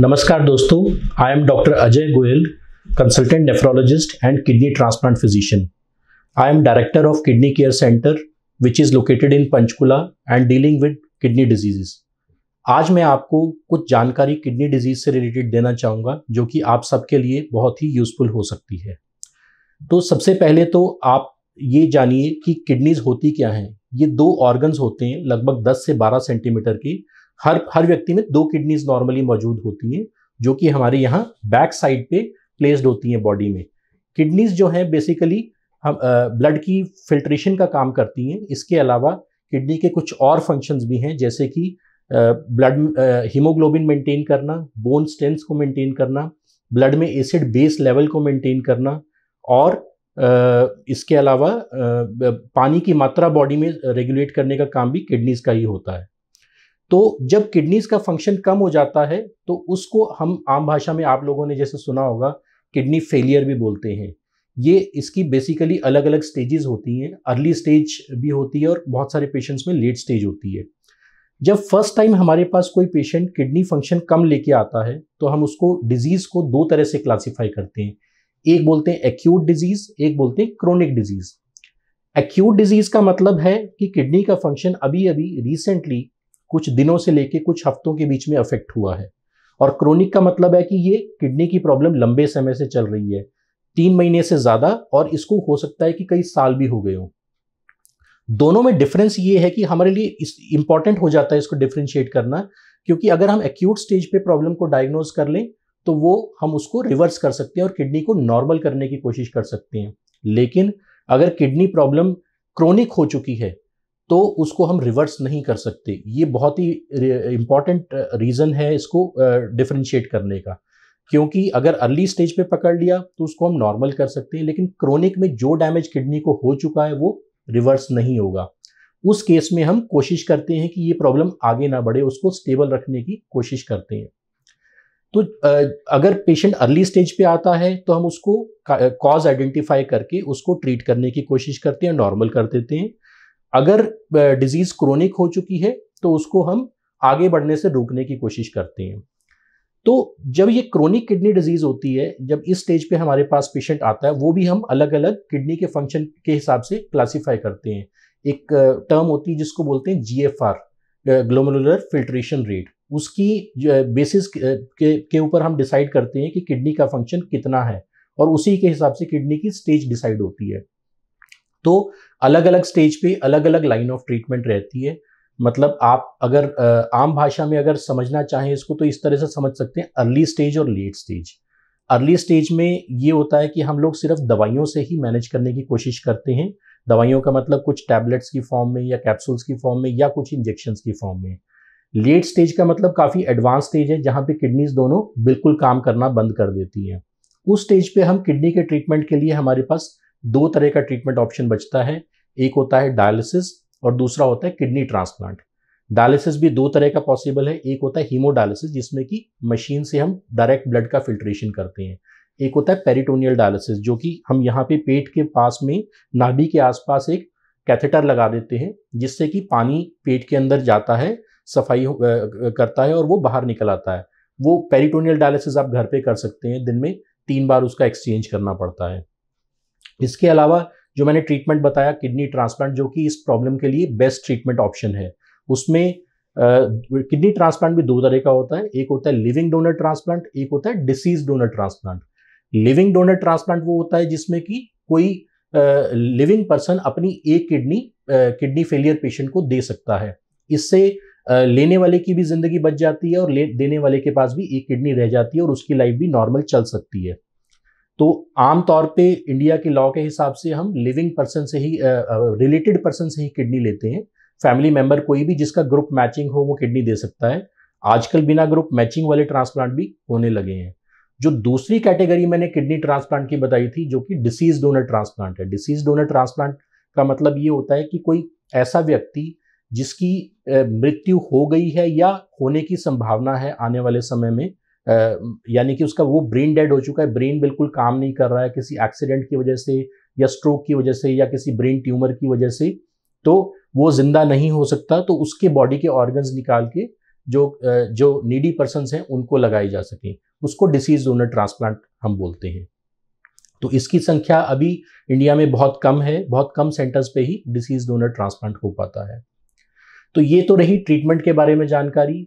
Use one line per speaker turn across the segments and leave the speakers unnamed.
नमस्कार दोस्तों I am doctor Ajay Goyal consultant nephrologist and kidney transplant physician I am director of kidney care centre which is located in Panchkula and dealing with kidney diseases आज मैं आपको कुछ जानकारी kidney disease से related देना चाहूँगा जो कि आप सबके लिए बहुत ही यूजफुल हो सकती है तो सबसे पहले तो आप ये जानिए कि किडनीज होती क्या हैं ये दो ऑर्गन्स होते हैं लगभग 10 से 12 सेंटीमीटर की हर हर व्यक्ति में दो किडनीज नॉर्मली मौजूद होती हैं जो कि हमारे यहाँ बैक साइड पे प्लेस्ड होती हैं बॉडी में किडनीज जो हैं बेसिकली हम ब्लड की फिल्ट्रेशन का काम करती हैं इसके अलावा किडनी के कुछ और फंक्शंस भी हैं जैसे कि ब्लड हीमोग्लोबिन मेंटेन करना बोन स्ट्रेंथ को मेंटेन करना ब्लड में एसिड बेस लेवल को मेंटेन करना और uh, इसके अलावा uh, पानी की मात्रा बॉडी में रेगुलेट करने का काम भी किडनीज का ही होता है तो जब किडनीज का फंक्शन कम हो जाता है तो उसको हम आम भाषा में आप लोगों ने जैसे सुना होगा किडनी फेलियर भी बोलते हैं ये इसकी बेसिकली अलग अलग स्टेजेस होती हैं अर्ली स्टेज भी होती है और बहुत सारे पेशेंट्स में लेट स्टेज होती है जब फर्स्ट टाइम हमारे पास कोई पेशेंट किडनी फंक्शन कम लेके आता है तो हम उसको डिजीज़ को दो तरह से क्लासीफाई करते हैं एक बोलते हैं एक्यूट डिजीज़ एक बोलते हैं क्रोनिक डिजीज़ एक्यूट डिजीज़ का मतलब है कि किडनी का फंक्शन अभी अभी रिसेंटली कुछ दिनों से लेके कुछ हफ्तों के बीच में अफेक्ट हुआ है और क्रोनिक का मतलब है कि ये किडनी की प्रॉब्लम लंबे समय से चल रही है तीन महीने से ज़्यादा और इसको हो सकता है कि कई साल भी हो गए हों दोनों में डिफरेंस ये है कि हमारे लिए इंपॉर्टेंट हो जाता है इसको डिफ्रेंशिएट करना क्योंकि अगर हम एक्यूट स्टेज पे प्रॉब्लम को डायग्नोज कर लें तो वो हम उसको रिवर्स कर सकते हैं और किडनी को नॉर्मल करने की कोशिश कर सकते हैं लेकिन अगर किडनी प्रॉब्लम क्रोनिक हो चुकी है तो उसको हम रिवर्स नहीं कर सकते ये बहुत ही इम्पॉर्टेंट रीज़न uh, है इसको डिफ्रेंशिएट uh, करने का क्योंकि अगर अर्ली स्टेज पे पकड़ लिया तो उसको हम नॉर्मल कर सकते हैं लेकिन क्रोनिक में जो डैमेज किडनी को हो चुका है वो रिवर्स नहीं होगा उस केस में हम कोशिश करते हैं कि ये प्रॉब्लम आगे ना बढ़े उसको स्टेबल रखने की कोशिश करते हैं तो uh, अगर पेशेंट अर्ली स्टेज पे आता है तो हम उसको कॉज आइडेंटिफाई करके उसको ट्रीट करने की कोशिश करते हैं नॉर्मल कर देते हैं अगर डिजीज क्रोनिक हो चुकी है तो उसको हम आगे बढ़ने से रोकने की कोशिश करते हैं तो जब ये क्रोनिक किडनी डिजीज होती है जब इस स्टेज पे हमारे पास पेशेंट आता है वो भी हम अलग अलग किडनी के फंक्शन के हिसाब से क्लासीफाई करते हैं एक टर्म होती है जिसको बोलते हैं G F R glomerular filtration rate उसकी बेसिस के ऊपर हम डिसाइड करते हैं कि किडनी का फंक्शन कितना है और उसी के हिसाब से किडनी की स्टेज डिसाइड होती है तो अलग अलग स्टेज पे अलग अलग लाइन ऑफ ट्रीटमेंट रहती है मतलब आप अगर आम भाषा में अगर समझना चाहें इसको तो इस तरह से समझ सकते हैं अर्ली स्टेज और लेट स्टेज अर्ली स्टेज में ये होता है कि हम लोग सिर्फ दवाइयों से ही मैनेज करने की कोशिश करते हैं दवाइयों का मतलब कुछ टैबलेट्स की फॉर्म में या कैप्सूल्स की फॉर्म में या कुछ इंजेक्शन की फॉर्म में लेट स्टेज का मतलब काफ़ी एडवांस स्टेज है जहाँ पे किडनीज दोनों बिल्कुल काम करना बंद कर देती हैं उस स्टेज पे हम किडनी के ट्रीटमेंट के लिए हमारे पास दो तरह का ट्रीटमेंट ऑप्शन बचता है एक होता है डायलिसिस और दूसरा होता है किडनी ट्रांसप्लांट डायलिसिस भी दो तरह का पॉसिबल है एक होता है हीमोडायलिसिस जिसमें कि मशीन से हम डायरेक्ट ब्लड का फिल्ट्रेशन करते हैं एक होता है पेरिटोनियल डायलिसिस जो कि हम यहाँ पे पेट के पास में नाभि के आसपास एक कैथेटर लगा देते हैं जिससे कि पानी पेट के अंदर जाता है सफाई करता है और वो बाहर निकल आता है वो पेरिटोनियल डायलिसिस आप घर पे कर सकते हैं दिन में तीन बार उसका एक्सचेंज करना पड़ता है इसके अलावा जो मैंने ट्रीटमेंट बताया किडनी ट्रांसप्लांट जो कि इस प्रॉब्लम के लिए बेस्ट ट्रीटमेंट ऑप्शन है उसमें किडनी ट्रांसप्लांट भी दो तरह का होता है एक होता है लिविंग डोनर ट्रांसप्लांट एक होता है deceased donor transplant living donor transplant वो होता है जिसमें कि कोई लिविंग uh, पर्सन अपनी एक किडनी किडनी फेलियर पेशेंट को दे सकता है इससे uh, लेने वाले की भी जिंदगी बच जाती है और ले देने वाले के पास भी एक किडनी रह जाती है और उसकी लाइफ भी नॉर्मल चल सकती है तो आमतौर पे इंडिया के लॉ के हिसाब से हम लिविंग पर्सन से ही रिलेटेड पर्सन से ही किडनी लेते हैं फैमिली मेंबर कोई भी जिसका ग्रुप मैचिंग हो वो किडनी दे सकता है आजकल बिना ग्रुप मैचिंग वाले ट्रांसप्लांट भी होने लगे हैं जो दूसरी कैटेगरी मैंने किडनी ट्रांसप्लांट की बताई थी जो कि डिसीज डोनर ट्रांसप्लांट है डिसीज डोनर ट्रांसप्लांट का मतलब ये होता है कि कोई ऐसा व्यक्ति जिसकी मृत्यु हो गई है या होने की संभावना है आने वाले समय में यानी कि उसका वो ब्रेन डेड हो चुका है ब्रेन बिल्कुल काम नहीं कर रहा है किसी एक्सीडेंट की वजह से या स्ट्रोक की वजह से या किसी ब्रेन ट्यूमर की वजह से तो वो जिंदा नहीं हो सकता तो उसके बॉडी के ऑर्गन्स निकाल के जो जो नीडी पर्सन हैं उनको लगाई जा सकें उसको डिसीज डोनर ट्रांसप्लांट हम बोलते हैं तो इसकी संख्या अभी इंडिया में बहुत कम है बहुत कम सेंटर्स पे ही डिसीज डोनर ट्रांसप्लांट हो पाता है तो ये तो रही ट्रीटमेंट के बारे में जानकारी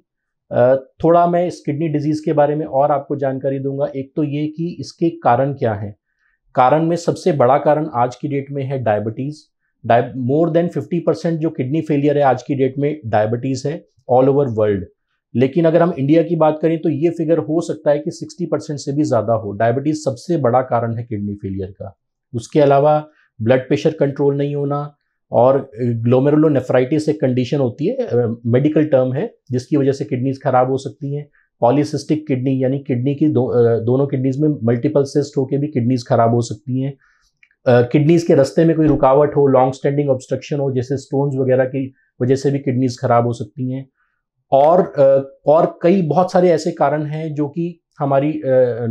थोड़ा मैं इस किडनी डिजीज़ के बारे में और आपको जानकारी दूंगा एक तो ये कि इसके कारण क्या हैं कारण में सबसे बड़ा कारण आज की डेट में है डायबिटीज़ डाय मोर देन 50 परसेंट जो किडनी फेलियर है आज की डेट में डायबिटीज़ है ऑल ओवर वर्ल्ड लेकिन अगर हम इंडिया की बात करें तो ये फिगर हो सकता है कि 60 परसेंट से भी ज़्यादा हो डायबिटीज़ सबसे बड़ा कारण है किडनी फेलियर का उसके अलावा ब्लड प्रेशर कंट्रोल नहीं होना और ग्लोमेरुलोनेफ्राइटिस एक कंडीशन होती है मेडिकल टर्म है जिसकी वजह से किडनीज खराब हो सकती हैं पॉलीसिस्टिक किडनी यानी किडनी की दो, दोनों किडनीज में मल्टीपल सिस्ट होकर भी किडनीज खराब हो सकती हैं किडनीज के रस्ते में कोई रुकावट हो लॉन्ग स्टैंडिंग ऑब्स्ट्रक्शन हो जैसे स्टोन्स वगैरह की वजह से भी किडनीज खराब हो सकती हैं और और कई बहुत सारे ऐसे कारण हैं जो कि हमारी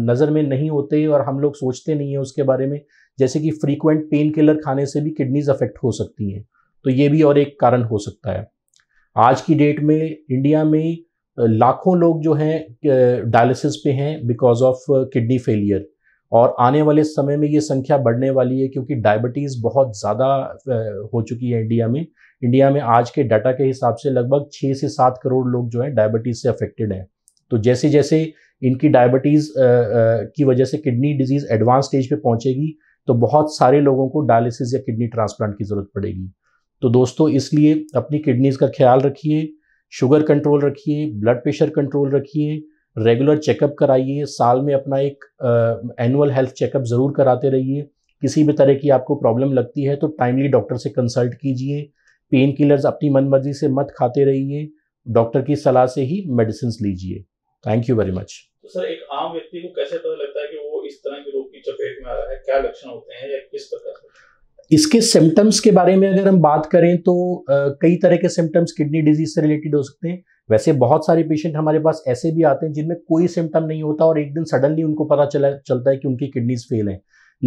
नज़र में नहीं होते और हम लोग सोचते नहीं हैं उसके बारे में जैसे कि फ्रीक्वेंट पेन किलर खाने से भी किडनीज अफेक्ट हो सकती हैं तो ये भी और एक कारण हो सकता है आज की डेट में इंडिया में लाखों लोग जो हैं डायलिसिस पे हैं बिकॉज ऑफ किडनी फेलियर और आने वाले समय में ये संख्या बढ़ने वाली है क्योंकि डायबिटीज़ बहुत ज़्यादा हो चुकी है इंडिया में इंडिया में आज के डाटा के हिसाब से लगभग छः से सात करोड़ लोग जो हैं डायबिटीज़ से अफेक्टेड हैं तो जैसे जैसे इनकी डायबिटीज़ की वजह से किडनी डिजीज़ एडवांस स्टेज पे पहुंचेगी तो बहुत सारे लोगों को डायलिसिस या किडनी ट्रांसप्लांट की ज़रूरत पड़ेगी तो दोस्तों इसलिए अपनी किडनीज़ का ख्याल रखिए शुगर कंट्रोल रखिए ब्लड प्रेशर कंट्रोल रखिए रेगुलर चेकअप कराइए साल में अपना एक एनुअल हेल्थ चेकअप ज़रूर कराते रहिए किसी भी तरह की आपको प्रॉब्लम लगती है तो टाइमली डॉक्टर से कंसल्ट कीजिए पेन किलर्स अपनी मन मर्जी से मत खाते रहिए डॉक्टर की सलाह से ही मेडिसिन लीजिए thank you very much sir एक आम व्यक्ति को कैसे पता लगता है कि वो इस तरह के रोग की चपेट में आ रहा है क्या लक्षण होते हैं या किस प्रकार से इसके सिम्टम्स के बारे में अगर हम बात करें तो कई तरह के सिम्टम्स किडनी डिजीज से रिलेटेड हो सकते हैं वैसे बहुत सारे पेशेंट हमारे पास ऐसे भी आते हैं जिनमें कोई सिम्टम नहीं होता और एक दिन सडनली उनको पता चला चलता है कि उनकी किडनीज फेल हैं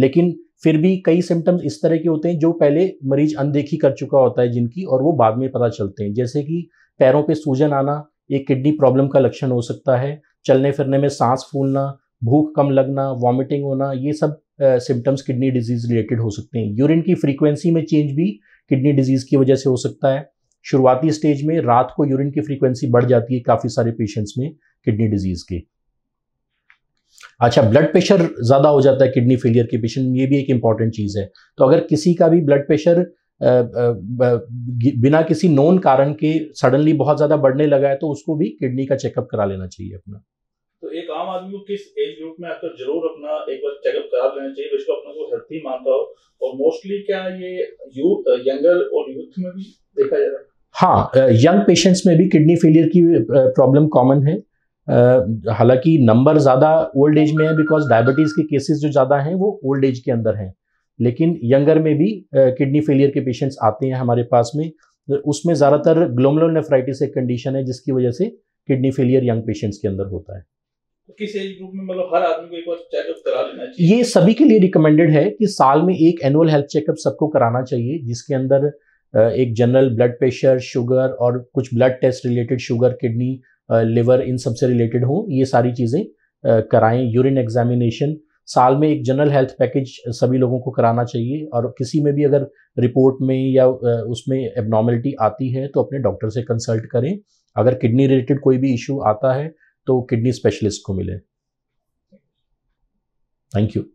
लेकिन फिर भी कई सिम्टम्स इस तरह के होते हैं जो पहले मरीज अनदेखी कर चुका होता है जिनकी और वो बाद में पता चलते हैं जैसे कि पैरों पे सूजन आना एक किडनी प्रॉब्लम का लक्षण हो सकता है चलने फिरने में सांस फूलना भूख कम लगना वॉमिटिंग होना ये सब सिम्टम्स किडनी डिजीज़ रिलेटेड हो सकते हैं यूरिन की फ्रीक्वेंसी में चेंज भी किडनी डिजीज़ की वजह से हो सकता है शुरुआती स्टेज में रात को यूरिन की फ्रीक्वेंसी बढ़ जाती है काफ़ी सारे पेशेंट्स में किडनी डिजीज़ के अच्छा ब्लड प्रेशर ज़्यादा हो जाता है किडनी फेलियर के पेशेंट ये भी एक इंपॉर्टेंट चीज़ है तो अगर किसी का भी ब्लड प्रेशर बिना किसी नोन कारण के सडनली बहुत ज़्यादा बढ़ने लगा है तो उसको भी किडनी का चेकअप करा लेना चाहिए अपना तो एक आम आदमी को किस एज ग्रुप में आपको जरूर अपना एक बार चेकअप करा लेना चाहिए जिसको अपने को हेल्थी मानता हो और मोस्टली क्या ये यूथ यंगर और यूथ में भी देखा जा रहा है हाँ यंग पेशेंट्स में भी किडनी फेलियर की प्रॉब्लम कॉमन है हालांकि नंबर ज़्यादा ओल्ड एज में है बिकॉज डायबिटीज़ के केसेस जो ज़्यादा हैं वो ओल्ड एज के अंदर हैं लेकिन यंगर में भी किडनी फेलियर के पेशेंट्स आते हैं हमारे पास में तो उसमें ज़्यादातर नेफ्राइटिस एक कंडीशन है जिसकी वजह से किडनी फेलियर यंग पेशेंट्स के अंदर होता है किस एज ग्रुप में मतलब हर आदमी को एक बार चेकअप करा लेना चाहिए ये सभी के लिए रिकमेंडेड है कि साल में एक एनुअल हेल्थ चेकअप सबको कराना चाहिए जिसके अंदर एक जनरल ब्लड प्रेशर शुगर और कुछ blood test related sugar kidney liver इन सबसे रिलेटेड हो ये सारी चीज़ें कराएं यूरिन एग्जामिनेशन साल में एक जनरल हेल्थ पैकेज सभी लोगों को कराना चाहिए और किसी में भी अगर रिपोर्ट में या उसमें एबनॉर्मेलिटी आती है तो अपने डॉक्टर से कंसल्ट करें अगर किडनी रिलेटेड कोई भी इशू आता है तो किडनी स्पेशलिस्ट को मिले थैंक यू